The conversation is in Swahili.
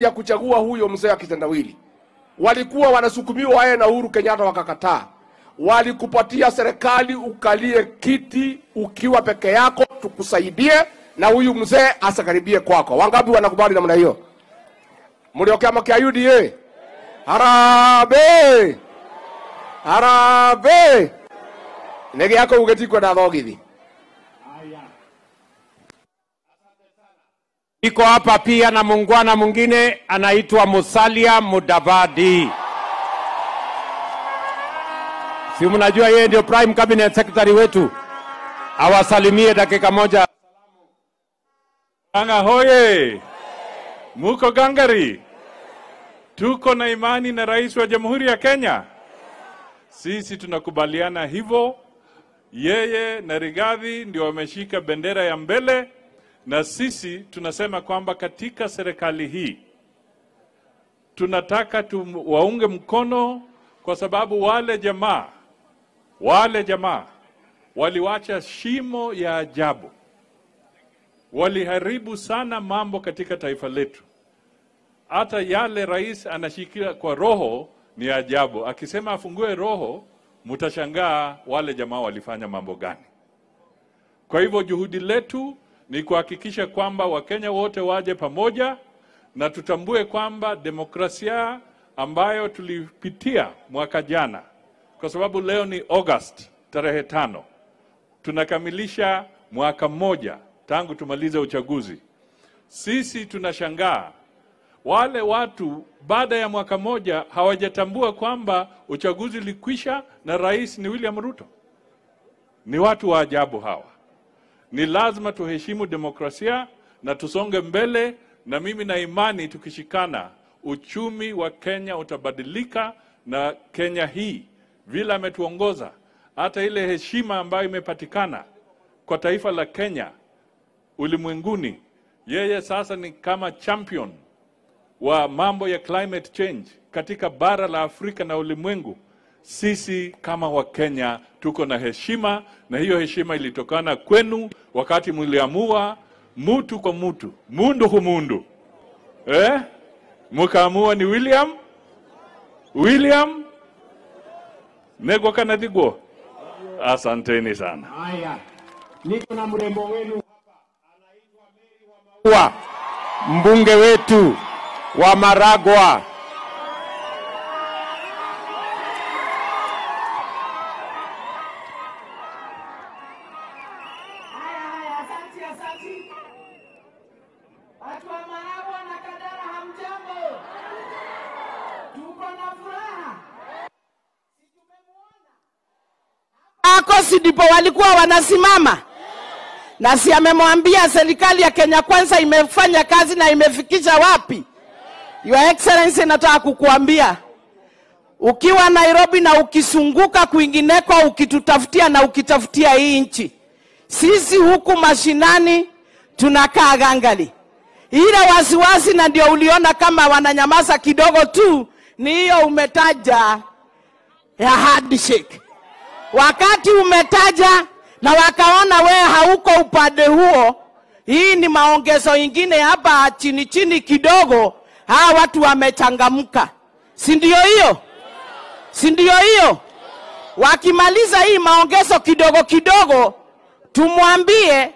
ya kuchagua huyo mzee wa kitendawili. Walikuwa wanasukumiwa waye na Uhuru Kenyatta wakakataa. Walikupatia serikali ukalie kiti ukiwa peke yako, tukusaidie na huyu mzee asikaribie kwako. Wangapi wanakubali namna hiyo? Mliokiama kia UDA harabe harabe nege yako ugetikwa na thogithi Niko hapa pia na mungwana mwingine anaitwa Musalia Mudavadi, si mnajua yeye ndio prime cabinet secretary wetu, awasalimie dakika moja. Anga hoye, muko gangari? Tuko na imani na rais wa jamhuri ya Kenya. Sisi tunakubaliana hivyo. Yeye na Rigathi ndio wameshika bendera ya mbele na sisi tunasema kwamba katika serikali hii tunataka tuwaunge mkono, kwa sababu wale jamaa wale jamaa waliwacha shimo ya ajabu, waliharibu sana mambo katika taifa letu. Hata yale rais anashikilia kwa roho ni ajabu, akisema afungue roho, mtashangaa wale jamaa walifanya mambo gani. Kwa hivyo juhudi letu ni kuhakikisha kwamba Wakenya wote waje pamoja na tutambue kwamba demokrasia ambayo tulipitia mwaka jana, kwa sababu leo ni August tarehe tano, tunakamilisha mwaka mmoja tangu tumalize uchaguzi. Sisi tunashangaa wale watu baada ya mwaka moja hawajatambua kwamba uchaguzi ulikwisha na rais ni William Ruto. Ni watu wa ajabu hawa. Ni lazima tuheshimu demokrasia na tusonge mbele, na mimi na imani tukishikana, uchumi wa Kenya utabadilika, na Kenya hii vile ametuongoza, hata ile heshima ambayo imepatikana kwa taifa la Kenya ulimwenguni, yeye sasa ni kama champion wa mambo ya climate change katika bara la Afrika na ulimwengu sisi kama Wakenya tuko na heshima, na hiyo heshima ilitokana kwenu wakati mliamua mutu kwa mutu, mundu humundu eh? Mukaamua ni William William Negwa Kanathigwo. Asanteni sana. Haya, niko na mrembo wenu hapa, anaitwa Mary wa Maua, mbunge wetu wa Maragwa. Masika. Watu wa na Kadara, hamjambo? Tuko na furaha, si Akosi ndipo walikuwa wanasimama na si amemwambia serikali ya Kenya Kwanza imefanya kazi na imefikisha wapi? Your Excellency, nataka kukuambia ukiwa Nairobi na ukisunguka kwingineko, ukitutafutia na ukitafutia hii nchi sisi huku mashinani tunakaa gangali, ila wasiwasi, na ndio uliona kama wananyamaza kidogo tu, ni hiyo umetaja ya handshake, wakati umetaja na wakaona we hauko upande huo. Hii ni maongezo ingine hapa chini chini kidogo, hawa watu wamechangamka, si ndio hiyo? Si ndio hiyo? Wakimaliza hii maongezo kidogo kidogo tumwambie